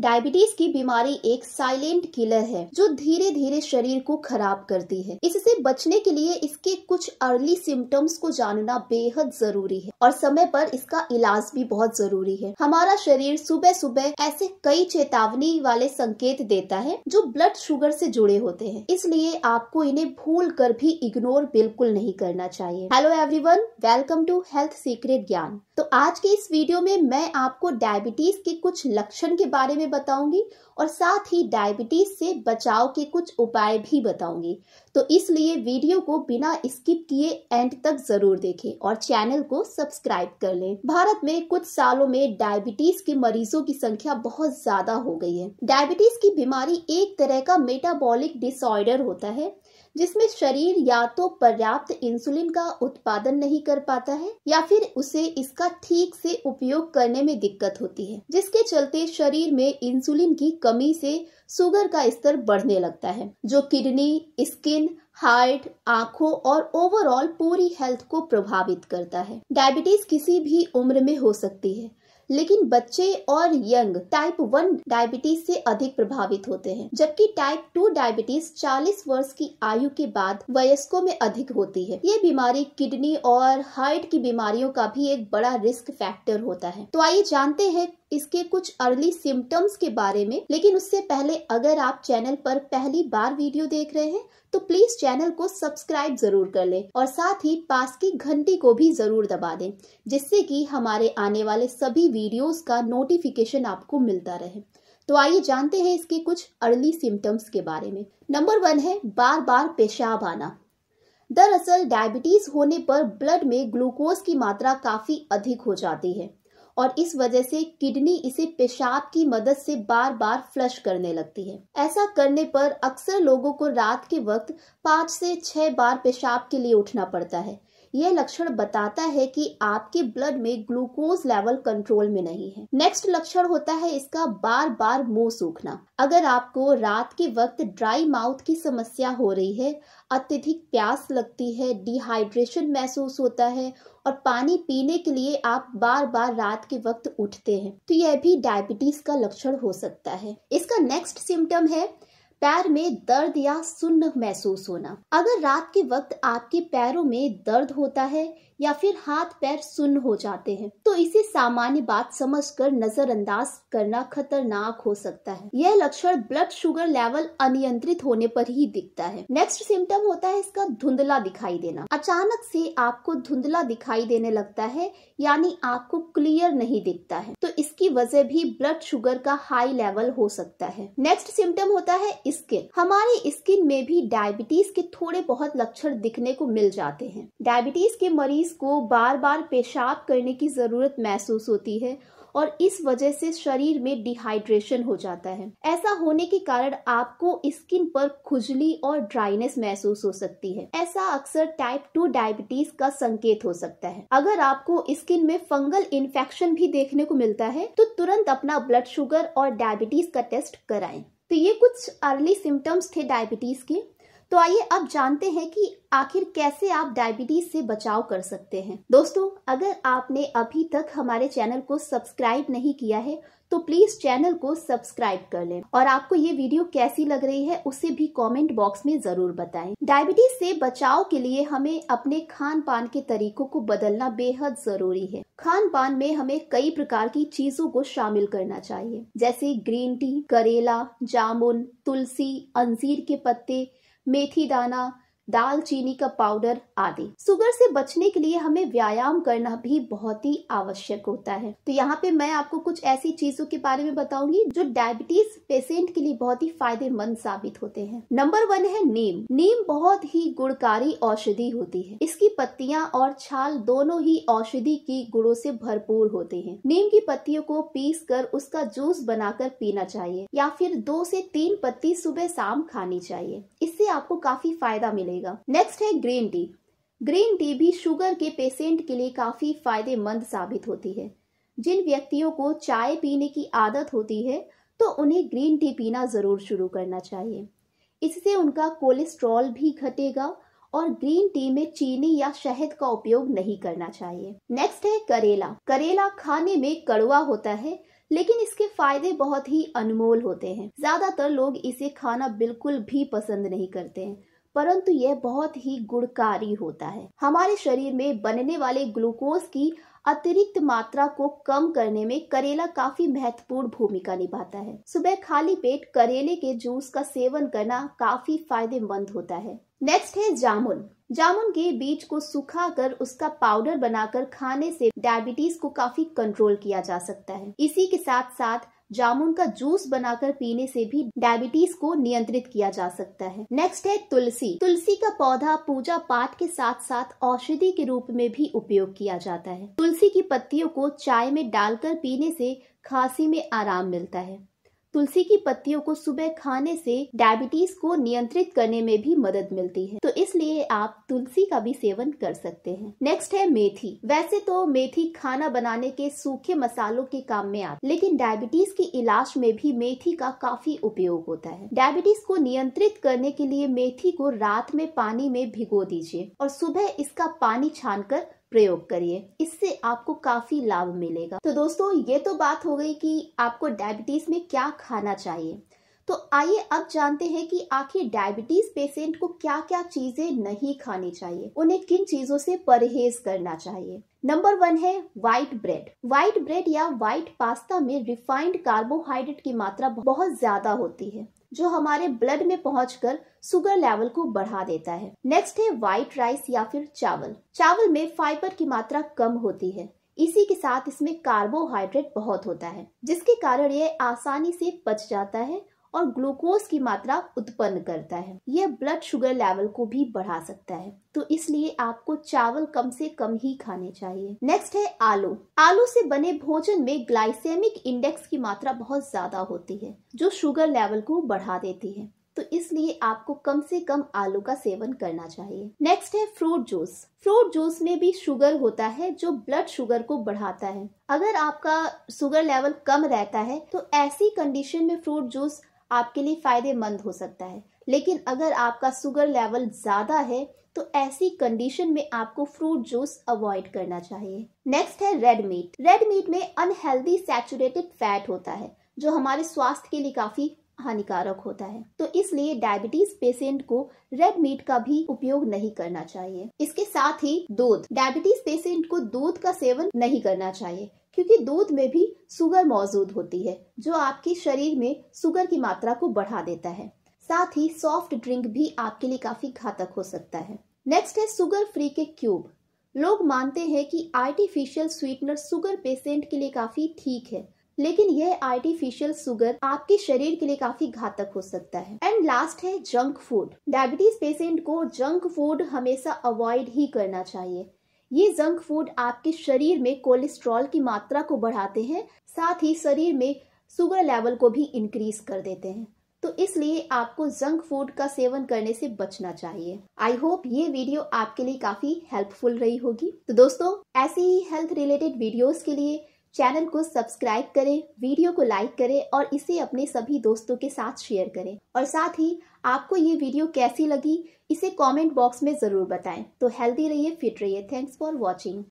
Diabetes की बीमारी एक साइलेंट किलर है जो धीरे धीरे शरीर को खराब करती है इससे बचने के लिए इसके कुछ अर्ली सिम्टम्स को जानना बेहद जरूरी है और समय पर इसका इलाज भी बहुत जरूरी है हमारा शरीर सुबह सुबह ऐसे कई चेतावनी वाले संकेत देता है जो ब्लड शुगर से जुड़े होते हैं इसलिए आपको इन्हें भूल कर भी इग्नोर बिल्कुल नहीं करना चाहिए hello everyone welcome to health secret Gyan तो आज के इस वीडियो में मैं आपको डायबिटीज के कुछ लक्षण के बारे में बताऊंगी और साथ ही डायबिटीज से बचाव के कुछ उपाय भी बताऊंगी तो इसलिए वीडियो को बिना स्किप किए एंड तक जरूर देखें और चैनल को सब्सक्राइब कर लें भारत में कुछ सालों में डायबिटीज के मरीजों की संख्या बहुत ज्यादा हो गई है डायबिटीज की बीमारी एक तरह का मेटाबॉलिक डिसऑर्डर होता है जिसमें शरीर या तो पर्याप्त इंसुलिन का उत्पादन नहीं कर पाता है या फिर उसे इसका ठीक से उपयोग करने में दिक्कत होती है जिसके चलते शरीर में इंसुलिन की कमी से सुगर का स्तर बढ़ने लगता है जो किडनी स्किन हार्ट आंखों और ओवरऑल पूरी हेल्थ को प्रभावित करता है डायबिटीज किसी भी उम्र में हो सकती है लेकिन बच्चे और यंग टाइप वन डायबिटीज से अधिक प्रभावित होते हैं जबकि टाइप टू डायबिटीज 40 वर्ष की आयु के बाद वयस्कों में अधिक होती है ये बीमारी किडनी और हार्ट की बीमारियों का भी एक बड़ा रिस्क फैक्टर होता है तो आइए जानते हैं इसके कुछ अर्ली सिम्टम्स के बारे में लेकिन उससे पहले अगर आप चैनल पर पहली बार वीडियो देख रहे हैं तो प्लीज चैनल को सब्सक्राइब जरूर कर लें और साथ ही पास की घंटी को भी जरूर दबा दें जिससे कि हमारे आने वाले सभी वीडियोस का नोटिफिकेशन आपको मिलता रहे तो आइए जानते हैं इसके कुछ अर्ली सिम्टम्स के बारे में नंबर वन है बार बार पेशाब आना दरअसल डायबिटीज होने पर ब्लड में ग्लूकोज की मात्रा काफी अधिक हो जाती है और इस वजह से किडनी इसे पेशाब की मदद से बार बार फ्लश करने लगती है ऐसा करने पर अक्सर लोगों को रात के वक्त पाँच से छह बार पेशाब के लिए उठना पड़ता है यह लक्षण बताता है कि आपके ब्लड में ग्लूकोज लेवल कंट्रोल में नहीं है नेक्स्ट लक्षण होता है इसका बार बार मुंह सूखना अगर आपको रात के वक्त ड्राई माउथ की समस्या हो रही है अत्यधिक प्यास लगती है डिहाइड्रेशन महसूस होता है और पानी पीने के लिए आप बार बार रात के वक्त उठते हैं तो यह भी डायबिटीज का लक्षण हो सकता है इसका नेक्स्ट सिम्टम है पैर में दर्द या सुन्न महसूस होना अगर रात के वक्त आपके पैरों में दर्द होता है या फिर हाथ पैर सुन्न हो जाते हैं तो इसे सामान्य बात समझकर नजरअंदाज करना खतरनाक हो सकता है यह लक्षण ब्लड शुगर लेवल अनियंत्रित होने पर ही दिखता है नेक्स्ट सिम्टम होता है इसका धुंधला दिखाई देना अचानक से आपको धुंधला दिखाई देने लगता है यानी आपको क्लियर नहीं दिखता है तो इसकी वजह भी ब्लड शुगर का हाई लेवल हो सकता है नेक्स्ट सिम्टम होता है स्किन हमारी स्किन में भी डायबिटीज के थोड़े बहुत लक्षण दिखने को मिल जाते हैं डायबिटीज के मरीज मरीज को बार बार पेशाब करने की ज़रूरत महसूस होती है और इस वजह से शरीर में डिहाइड्रेशन हो जाता है ऐसा होने के कारण आपको स्किन पर खुजली और ड्राइनेस महसूस हो सकती है ऐसा अक्सर टाइप टू डायबिटीज का संकेत हो सकता है अगर आपको स्किन में फंगल इन्फेक्शन भी देखने को मिलता है तो तुरंत अपना ब्लड शुगर और डायबिटीज का टेस्ट कराएं तो ये कुछ अर्ली सिम्टम्स थे डायबिटीज के तो आइए अब जानते हैं कि आखिर कैसे आप डायबिटीज से बचाव कर सकते हैं दोस्तों अगर आपने अभी तक हमारे चैनल को सब्सक्राइब नहीं किया है तो प्लीज चैनल को सब्सक्राइब कर लें और आपको ये वीडियो कैसी लग रही है उसे भी कमेंट बॉक्स में जरूर बताएं। डायबिटीज से बचाव के लिए हमें अपने खान पान के तरीकों को बदलना बेहद जरूरी है खान पान में हमें कई प्रकार की चीजों को शामिल करना चाहिए जैसे ग्रीन टी करेला जामुन तुलसी अंजीर के पत्ते मेथी दाना दाल चीनी का पाउडर आदि सुगर से बचने के लिए हमें व्यायाम करना भी बहुत ही आवश्यक होता है तो यहाँ पे मैं आपको कुछ ऐसी चीजों के बारे में बताऊंगी जो डायबिटीज पेशेंट के लिए बहुत ही फायदेमंद साबित होते हैं नंबर वन है नीम नीम बहुत ही गुणकारी औषधि होती है इसकी पत्तियां और छाल दोनों ही औषधि की गुणों से भरपूर होते हैं नीम की पत्तियों को पीस कर उसका जूस बनाकर पीना चाहिए या फिर दो से तीन पत्ती सुबह शाम खानी चाहिए इससे आपको काफी फायदा मिलेगा मिलेगा नेक्स्ट है ग्रीन टी ग्रीन टी भी शुगर के पेशेंट के लिए काफी फायदेमंद साबित होती है जिन व्यक्तियों को चाय पीने की आदत होती है तो उन्हें ग्रीन टी पीना जरूर शुरू करना चाहिए इससे उनका कोलेस्ट्रॉल भी घटेगा और ग्रीन टी में चीनी या शहद का उपयोग नहीं करना चाहिए नेक्स्ट है करेला करेला खाने में कड़वा होता है लेकिन इसके फायदे बहुत ही अनमोल होते हैं ज्यादातर लोग इसे खाना बिल्कुल भी पसंद नहीं करते हैं परंतु यह बहुत ही गुणकारी होता है हमारे शरीर में बनने वाले ग्लूकोज की अतिरिक्त मात्रा को कम करने में करेला काफी महत्वपूर्ण भूमिका निभाता है सुबह खाली पेट करेले के जूस का सेवन करना काफी फायदेमंद होता है नेक्स्ट है जामुन जामुन के बीज को सुखाकर उसका पाउडर बनाकर खाने से डायबिटीज को काफी कंट्रोल किया जा सकता है इसी के साथ साथ जामुन का जूस बनाकर पीने से भी डायबिटीज को नियंत्रित किया जा सकता है नेक्स्ट है तुलसी तुलसी का पौधा पूजा पाठ के साथ साथ औषधि के रूप में भी उपयोग किया जाता है तुलसी की पत्तियों को चाय में डालकर पीने से खांसी में आराम मिलता है तुलसी की पत्तियों को सुबह खाने से डायबिटीज को नियंत्रित करने में भी मदद मिलती है तो इसलिए आप तुलसी का भी सेवन कर सकते हैं नेक्स्ट है मेथी वैसे तो मेथी खाना बनाने के सूखे मसालों के काम में आती लेकिन डायबिटीज के इलाज में भी मेथी का काफी उपयोग होता है डायबिटीज को नियंत्रित करने के लिए मेथी को रात में पानी में भिगो दीजिए और सुबह इसका पानी छान कर प्रयोग करिए इससे आपको काफी लाभ मिलेगा तो दोस्तों ये तो बात हो गई कि आपको डायबिटीज में क्या खाना चाहिए तो आइए अब जानते हैं कि आखिर डायबिटीज पेशेंट को क्या क्या चीजें नहीं खानी चाहिए उन्हें किन चीजों से परहेज करना चाहिए नंबर वन है व्हाइट ब्रेड व्हाइट ब्रेड या व्हाइट पास्ता में रिफाइंड कार्बोहाइड्रेट की मात्रा बहुत ज्यादा होती है जो हमारे ब्लड में पहुंचकर सुगर लेवल को बढ़ा देता है नेक्स्ट है व्हाइट राइस या फिर चावल चावल में फाइबर की मात्रा कम होती है इसी के साथ इसमें कार्बोहाइड्रेट बहुत होता है जिसके कारण यह आसानी से पच जाता है और ग्लूकोज की मात्रा उत्पन्न करता है यह ब्लड शुगर लेवल को भी बढ़ा सकता है तो इसलिए आपको चावल कम से कम ही खाने चाहिए नेक्स्ट है आलू आलू से बने भोजन में ग्लाइसेमिक इंडेक्स की मात्रा बहुत ज्यादा होती है जो शुगर लेवल को बढ़ा देती है तो इसलिए आपको कम से कम आलू का सेवन करना चाहिए नेक्स्ट है फ्रूट जूस फ्रूट जूस में भी शुगर होता है जो ब्लड शुगर को बढ़ाता है अगर आपका शुगर लेवल कम रहता है तो ऐसी कंडीशन में फ्रूट जूस आपके लिए फ़ायदेमंद हो सकता है लेकिन अगर आपका शुगर लेवल ज़्यादा है तो ऐसी कंडीशन में आपको फ्रूट जूस अवॉइड करना चाहिए नेक्स्ट है रेड मीट रेड मीट में अनहेल्दी सैचुरेटेड फैट होता है जो हमारे स्वास्थ्य के लिए काफ़ी हानिकारक होता है तो इसलिए डायबिटीज पेशेंट को रेड मीट का भी उपयोग नहीं करना चाहिए इसके साथ ही दूध डायबिटीज पेशेंट को दूध का सेवन नहीं करना चाहिए क्योंकि दूध में भी शुगर मौजूद होती है जो आपके शरीर में शुगर की मात्रा को बढ़ा देता है साथ ही सॉफ्ट ड्रिंक भी आपके लिए काफी घातक हो सकता है नेक्स्ट है सुगर फ्री के क्यूब लोग मानते हैं कि आर्टिफिशियल स्वीटनर सुगर पेशेंट के लिए काफी ठीक है लेकिन यह आर्टिफिशियल सुगर आपके शरीर के लिए काफी घातक हो सकता है एंड लास्ट है जंक फूड डायबिटीज पेशेंट को जंक फूड हमेशा अवॉइड ही करना चाहिए ये जंक फूड आपके शरीर में कोलेस्ट्रॉल की मात्रा को बढ़ाते हैं साथ ही शरीर में शुगर लेवल को भी इंक्रीज कर देते हैं तो इसलिए आपको जंक फूड का सेवन करने से बचना चाहिए आई होप ये वीडियो आपके लिए काफी हेल्पफुल रही होगी तो दोस्तों ऐसी ही हेल्थ रिलेटेड वीडियोस के लिए चैनल को सब्सक्राइब करें वीडियो को लाइक करें और इसे अपने सभी दोस्तों के साथ शेयर करें और साथ ही आपको ये वीडियो कैसी लगी इसे कमेंट बॉक्स में ज़रूर बताएं तो हेल्दी रहिए फिट रहिए थैंक्स फॉर वॉचिंग